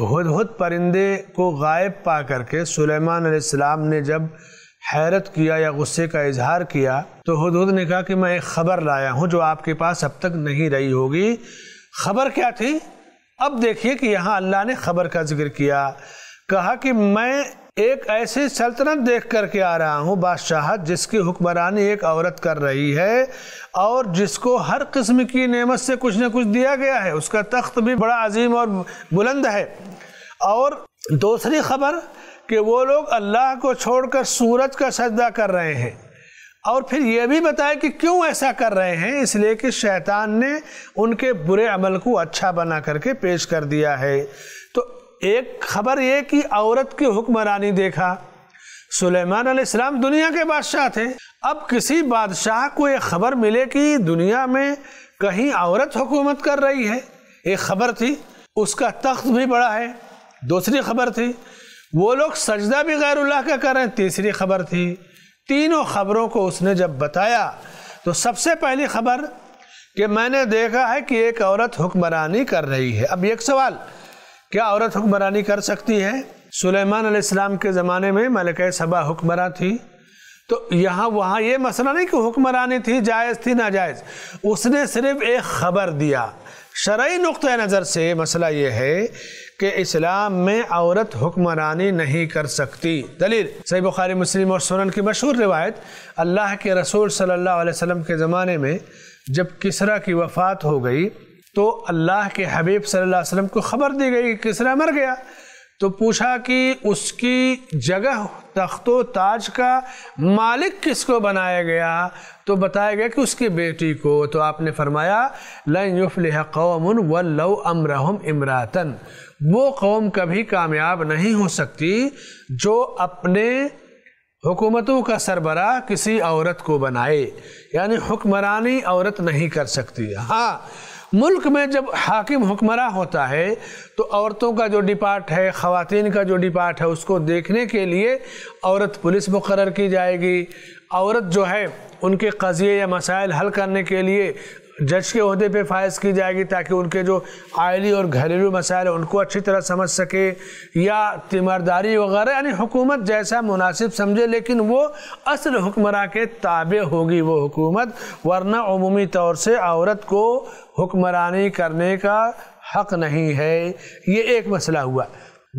हद परिंदे को गायब पा करके सुलेमान अलैहिस्सलाम ने जब हैरत किया या गुस्से का इजहार किया तो हद ने कहा कि मैं एक ख़बर लाया हूँ जो आपके पास अब तक नहीं रही होगी खबर क्या थी अब देखिए कि यहाँ अल्लाह ने खबर का जिक्र किया कहा कि मैं एक ऐसी सल्तनत देख करके आ रहा हूँ बादशाह जिसकी हुक्मरानी एक औरत कर रही है और जिसको हर किस्म की नेमत से कुछ ना कुछ दिया गया है उसका तख्त भी बड़ा अजीम और बुलंद है और दूसरी खबर कि वो लोग अल्लाह को छोड़कर सूरज का सजदा कर रहे हैं और फिर यह भी बताया कि क्यों ऐसा कर रहे हैं इसलिए कि शैतान ने उनके बुरे अमल को अच्छा बना करके पेश कर दिया है एक खबर ये कि औरत की हुक्मरानी देखा सुलेमान अलैहिस्सलाम दुनिया के बादशाह थे अब किसी बादशाह को एक खबर मिले कि दुनिया में कहीं औरत हुकूमत कर रही है एक खबर थी उसका तख्त भी बड़ा है दूसरी खबर थी वो लोग सजदा भी गैरुल्लाह का कर रहे हैं तीसरी खबर थी तीनों खबरों को उसने जब बताया तो सबसे पहली खबर कि मैंने देखा है कि एक औरत हुक्मरानी कर रही है अब एक सवाल क्या औरत हुक्मरानी कर सकती है सुलेमान आसमाम के ज़माने में मलक सबा हुक्मरान थी तो यहाँ वहाँ ये मसला नहीं कि हुक्मरानी थी जायज़ थी नाजायज़ उसने सिर्फ एक ख़बर दिया शरा नुक़ नज़र से मसला ये है कि इस्लाम में औरत हुक्मरानी नहीं कर सकती दलील सही बुखारी मुस्लिम और सुनन की मशहूर रिवायत अल्लाह के रसूल सल्लल्लाहु अलैहि वसल्लम के ज़माने में जब किसरा की वफ़ात हो गई तो अल्लाह के हबीब सल्लल्लाहु अलैहि वसल्लम को ख़बर दी गई कि किसरा मर गया तो पूछा कि उसकी जगह तख्तो ताज का मालिक किसको बनाया गया तो बताया गया कि उसकी बेटी को तो आपने फरमाया लयुफ़ल कौम व लव अमरहम इमरातन वो कौम कभी कामयाब नहीं हो सकती जो अपने हुकूमतों का सरबरा किसी औरत को बनाए यानी हुक्मरानी औरत नहीं कर सकती हाँ मुल्क में जब हाकिम हुक्मरा होता है तो औरतों का जो डिपार्ट है ख़वान का जो डिपार्ट है उसको देखने के लिए औरत पुलिस मुकर की जाएगी औरत जो है उनके कज़िए या मसाइल हल करने के लिए जज के अहदे पे फायज की जाएगी ताकि उनके जो आयली और घरेलू मसाइल उनको अच्छी तरह समझ सके या तीमारदारी वगैरह यानी हुकूमत जैसा मुनासिब समझे लेकिन वो असल हुक्मरान के ताबे होगी वो हुकूमत वरना अमूमी तौर से औरत को हुक्मरानी करने का हक नहीं है ये एक मसला हुआ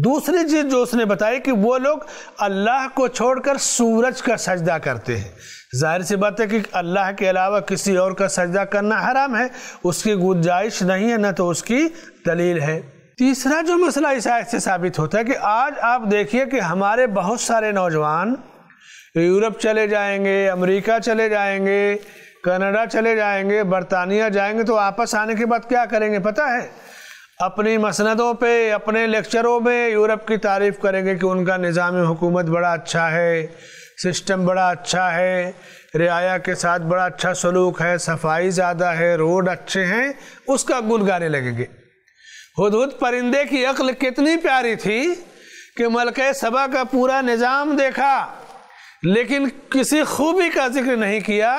दूसरी चीज जो उसने बताई कि वो लोग अल्लाह को छोड़कर सूरज का सजदा करते हैं जाहिर सी बात है कि अल्लाह के अलावा किसी और का सजदा करना हराम है उसकी गुंजाइश नहीं है ना तो उसकी दलील है तीसरा जो मसला इस आयत से साबित होता है कि आज आप देखिए कि हमारे बहुत सारे नौजवान यूरोप चले जाएंगे अमेरिका चले जाएंगे कनाडा चले जाएंगे बरतानिया जाएंगे तो आपस आने के बाद क्या करेंगे पता है अपनी मसनदों पे अपने लेक्चरों में यूरोप की तारीफ़ करेंगे कि उनका निज़ाम हुकूमत बड़ा अच्छा है सिस्टम बड़ा अच्छा है रियाया के साथ बड़ा अच्छा सलूक है सफाई ज़्यादा है रोड अच्छे हैं उसका गुन गाने लगेंगे हद हद परिंदे की अक्ल कितनी प्यारी थी कि मलक सभा का पूरा निज़ाम देखा लेकिन किसी खूबी का जिक्र नहीं किया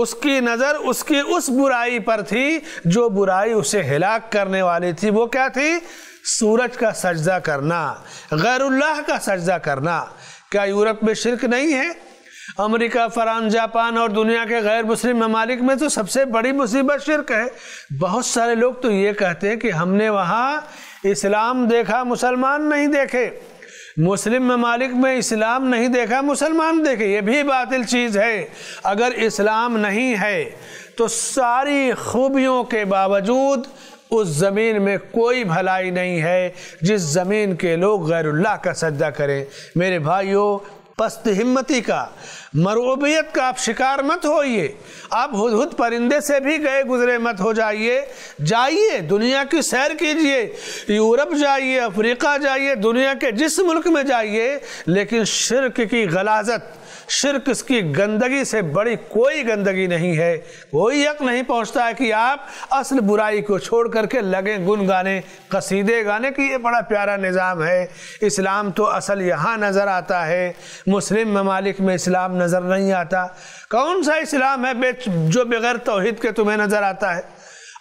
उसकी नज़र उसकी उस बुराई पर थी जो बुराई उसे हिलाक करने वाली थी वो क्या थी सूरज का सजदा करना गैरुल्लाह का सजदा करना क्या यूरोप में शिरक नहीं है अमेरिका फ्रांस जापान और दुनिया के गैर मुस्लिम ममालिक में तो सबसे बड़ी मुसीबत शिरक है बहुत सारे लोग तो ये कहते हैं कि हमने वहाँ इस्लाम देखा मुसलमान नहीं देखे मुस्लिम ममालिक में इस्लाम नहीं देखा मुसलमान देखे ये भी बातिल चीज़ है अगर इस्लाम नहीं है तो सारी खूबियों के बावजूद उस ज़मीन में कोई भलाई नहीं है जिस ज़मीन के लोग गैरुल्लाह का सज्जा करें मेरे भाइयों पस्त हिम्मती का मरूबियत का आप शिकार मत होइए आप हद परिंदे से भी गए गुजरे मत हो जाइए जाइए दुनिया की सैर कीजिए यूरोप जाइए अफ्रीका जाइए दुनिया के जिस मुल्क में जाइए लेकिन शिरक की गलाजत शिरक इसकी गंदगी से बड़ी कोई गंदगी नहीं है कोई यक नहीं पहुंचता है कि आप असल बुराई को छोड़ करके लगे गुन गाने कसीदे गाने कि ये बड़ा प्यारा निज़ाम है इस्लाम तो असल यहाँ नज़र आता है मुस्लिम ममालिक में इस्लाम नज़र नहीं आता कौन सा इस्लाम है बे जो बगैर तोहद के तुम्हें नज़र आता है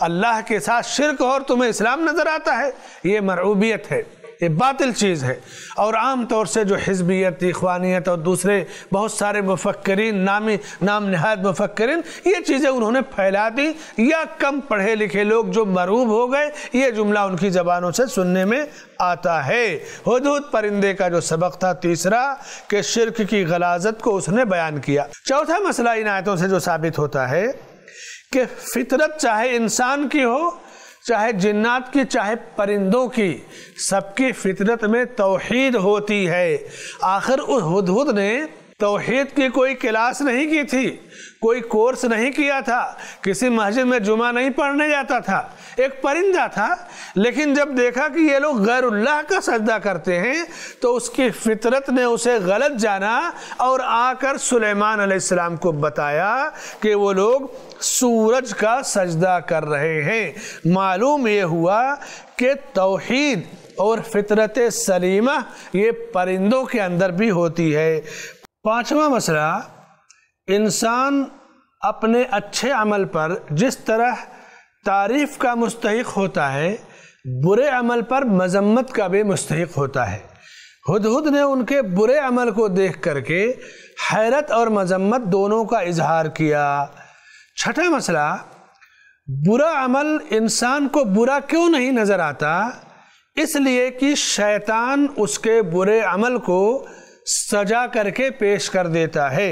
अल्लाह के साथ शिरक और तुम्हें इस्लाम नज़र आता है ये मरूबियत है ये बातिल चीज़ है और आम तौर से जो हिजबियत इखवानियत और दूसरे बहुत सारे मुफक्रीन नामी नाम नहायत मुफक्रीन ये चीज़ें उन्होंने फैला दी या कम पढ़े लिखे लोग जो मरूब हो गए ये जुमला उनकी ज़बानों से सुनने में आता है हदूद परिंदे का जो सबक था तीसरा कि शिरक की गलाजत को उसने बयान किया चौथा मसला इन आयतों से जो साबित होता है कि फितरत चाहे इंसान की हो चाहे जिन्नात की चाहे परिंदों की सबकी फितरत में तोहीद होती है आखिर उस हदहुद ने तोहेद की कोई क्लास नहीं की थी कोई कोर्स नहीं किया था किसी मस्जिद में जुमा नहीं पढ़ने जाता था एक परिंदा था लेकिन जब देखा कि ये लोग गैरुल्लाह का सजदा करते हैं तो उसकी फितरत ने उसे गलत जाना और आकर सुलेमान अलैहिस्सलाम को बताया कि वो लोग सूरज का सजदा कर रहे हैं मालूम ये हुआ कि तोहद और फितरत सलीमा ये परिंदों के अंदर भी होती है पांचवा मसला इंसान अपने अच्छे अमल पर जिस तरह तारीफ़ का मुस्तक होता है बुरे अमल पर मजम्मत का भी मुस्तक होता है हदहद ने उनके बुरे अमल को देख करके हैरत और मजम्मत दोनों का इजहार किया छठा मसला बुरा अमल इंसान को बुरा क्यों नहीं नज़र आता इसलिए कि शैतान उसके बुरे अमल को सजा करके पेश कर देता है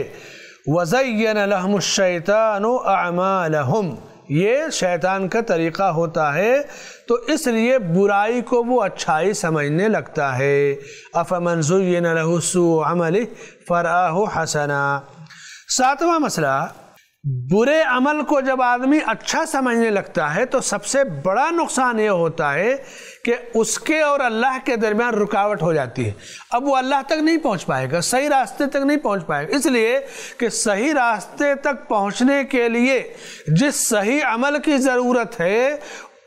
वज़ैन शैतान आमालहम ये शैतान का तरीक़ा होता है तो इसलिए बुराई को वो अच्छाई समझने लगता है अफमनजुन लहसू अमल फ़राह हसना सातवां मसला बुरे अमल को जब आदमी अच्छा समझने लगता है तो सबसे बड़ा नुकसान ये होता है कि उसके और अल्लाह के दरमियान रुकावट हो जाती है अब वो अल्लाह तक नहीं पहुंच पाएगा सही रास्ते तक नहीं पहुंच पाएगा इसलिए कि सही रास्ते तक पहुंचने के लिए जिस सही अमल की ज़रूरत है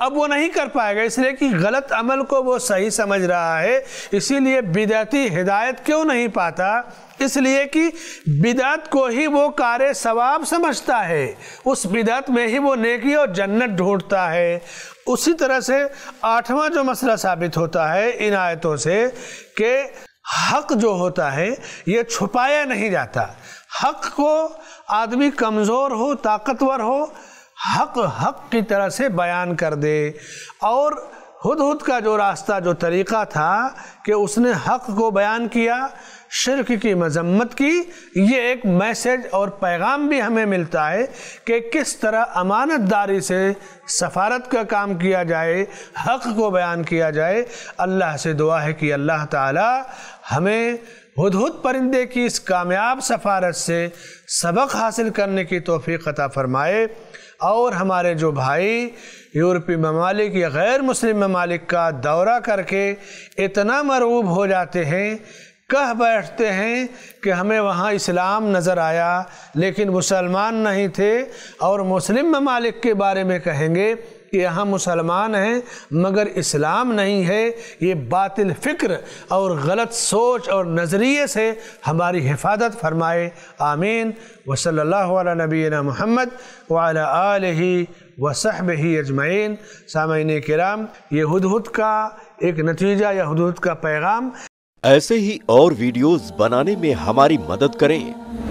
अब वो नहीं कर पाएगा इसलिए कि गलत अमल को वो सही समझ रहा है इसीलिए बिदती हिदायत क्यों नहीं पाता इसलिए कि बिदात को ही वो कार्य सवाब समझता है उस बिदात में ही वो नेकी और जन्नत ढूंढता है उसी तरह से आठवां जो मसला साबित होता है इन आयतों से कि हक जो होता है ये छुपाया नहीं जाता हक को आदमी कमज़ोर हो ताकतवर हो हक हक की तरह से बयान कर दे और हद हद का जो रास्ता जो तरीक़ा था कि उसने हक को बयान किया शिरक की मजम्मत की ये एक मैसेज और पैगाम भी हमें मिलता है कि किस तरह अमानतदारी से सफारत का काम किया जाए हक को बयान किया जाए अल्लाह से दुआ है कि अल्लाह ताला हमें हदहुद परिंदे की इस कामयाब सफारत से सबक हासिल करने की तोफ़ी अता फ़रमाए और हमारे जो भाई यूरोपी ममालिक या गैर मुस्लिम ममालिक का दौरा करके इतना मरूब हो जाते हैं कह बैठते हैं कि हमें वहाँ इस्लाम नज़र आया लेकिन मुसलमान नहीं थे और मुस्लिम ममालिक के बारे में कहेंगे कि हम मुसलमान हैं मगर इस्लाम नहीं है ये बातिल फ़िक्र और गलत सोच और नज़रिए से हमारी हिफाजत फरमाए आमीन वसल्ला नबीना महमद वाल वसहब ही अजमैन सामीन कराम ये हदहुद का एक नतीजा या हदहुद का पैगाम ऐसे ही और वीडियोस बनाने में हमारी मदद करें